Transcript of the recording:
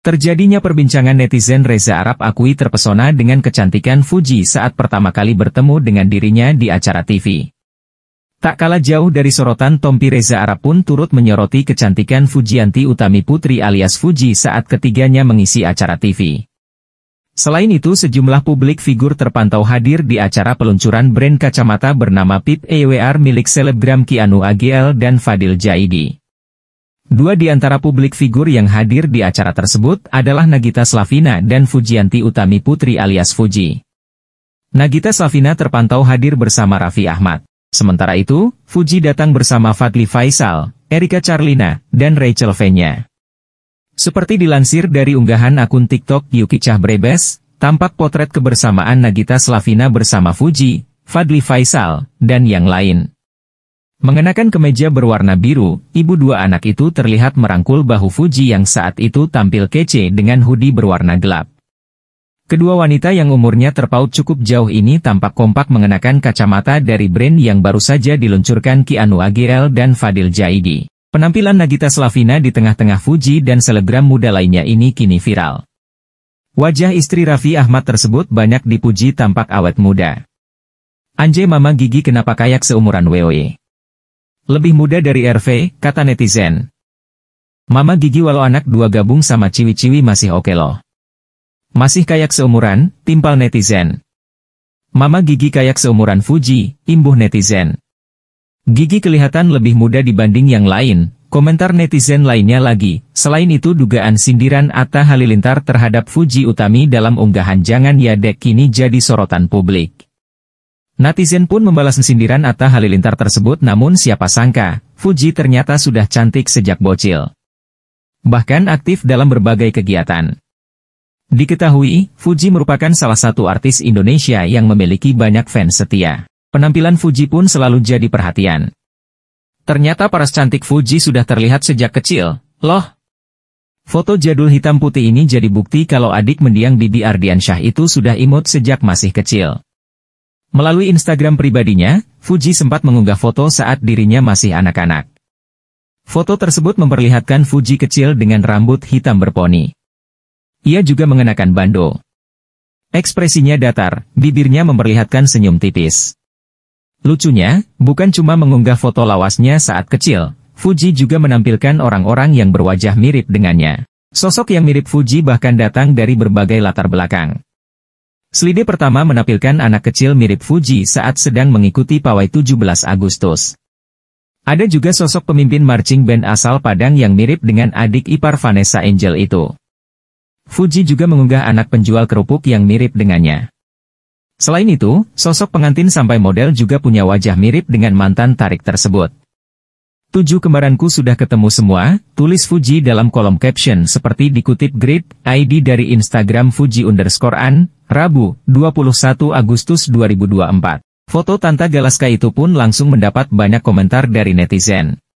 Terjadinya perbincangan netizen Reza Arab akui terpesona dengan kecantikan Fuji saat pertama kali bertemu dengan dirinya di acara TV. Tak kalah jauh dari sorotan Tompi Reza Arab pun turut menyoroti kecantikan Fujianti Utami Putri alias Fuji saat ketiganya mengisi acara TV. Selain itu sejumlah publik figur terpantau hadir di acara peluncuran brand kacamata bernama PIP EWR milik selebgram Kianu AGL dan Fadil Jaidi. Dua di antara publik figur yang hadir di acara tersebut adalah Nagita Slavina dan Fujianti Utami Putri alias Fuji. Nagita Slavina terpantau hadir bersama Raffi Ahmad. Sementara itu, Fuji datang bersama Fadli Faisal, Erika Charlina, dan Rachel Venya. Seperti dilansir dari unggahan akun TikTok Yuki Cah Brebes, tampak potret kebersamaan Nagita Slavina bersama Fuji, Fadli Faisal, dan yang lain. Mengenakan kemeja berwarna biru, ibu dua anak itu terlihat merangkul bahu Fuji yang saat itu tampil kece dengan hoodie berwarna gelap. Kedua wanita yang umurnya terpaut cukup jauh ini tampak kompak mengenakan kacamata dari brand yang baru saja diluncurkan Kianu Agirel dan Fadil Jaidi. Penampilan Nagita Slavina di tengah-tengah Fuji dan selebgram muda lainnya ini kini viral. Wajah istri Raffi Ahmad tersebut banyak dipuji tampak awet muda. Anjay Mama Gigi kenapa kayak seumuran WOE? Lebih muda dari RV, kata netizen. Mama Gigi walau anak dua gabung sama ciwi-ciwi masih oke okay loh. Masih kayak seumuran, timpal netizen. Mama Gigi kayak seumuran Fuji, imbuh netizen. Gigi kelihatan lebih muda dibanding yang lain, komentar netizen lainnya lagi. Selain itu dugaan sindiran Atta Halilintar terhadap Fuji Utami dalam unggahan Jangan Ya Dek kini jadi sorotan publik. Netizen pun membalas sindiran Atta Halilintar tersebut namun siapa sangka, Fuji ternyata sudah cantik sejak bocil. Bahkan aktif dalam berbagai kegiatan. Diketahui, Fuji merupakan salah satu artis Indonesia yang memiliki banyak fans setia. Penampilan Fuji pun selalu jadi perhatian. Ternyata paras cantik Fuji sudah terlihat sejak kecil, loh. Foto jadul hitam putih ini jadi bukti kalau adik mendiang Bibi Ardiansyah itu sudah imut sejak masih kecil. Melalui Instagram pribadinya, Fuji sempat mengunggah foto saat dirinya masih anak-anak. Foto tersebut memperlihatkan Fuji kecil dengan rambut hitam berponi. Ia juga mengenakan bando. Ekspresinya datar, bibirnya memperlihatkan senyum tipis. Lucunya, bukan cuma mengunggah foto lawasnya saat kecil, Fuji juga menampilkan orang-orang yang berwajah mirip dengannya. Sosok yang mirip Fuji bahkan datang dari berbagai latar belakang. Slide pertama menampilkan anak kecil mirip Fuji saat sedang mengikuti pawai 17 Agustus. Ada juga sosok pemimpin marching band asal Padang yang mirip dengan adik ipar Vanessa Angel itu. Fuji juga mengunggah anak penjual kerupuk yang mirip dengannya. Selain itu, sosok pengantin sampai model juga punya wajah mirip dengan mantan tarik tersebut. Tujuh kembaranku sudah ketemu semua, tulis Fuji dalam kolom caption seperti dikutip grid, ID dari Instagram Fuji underscore an, Rabu, 21 Agustus 2024. Foto Tanta Galaska itu pun langsung mendapat banyak komentar dari netizen.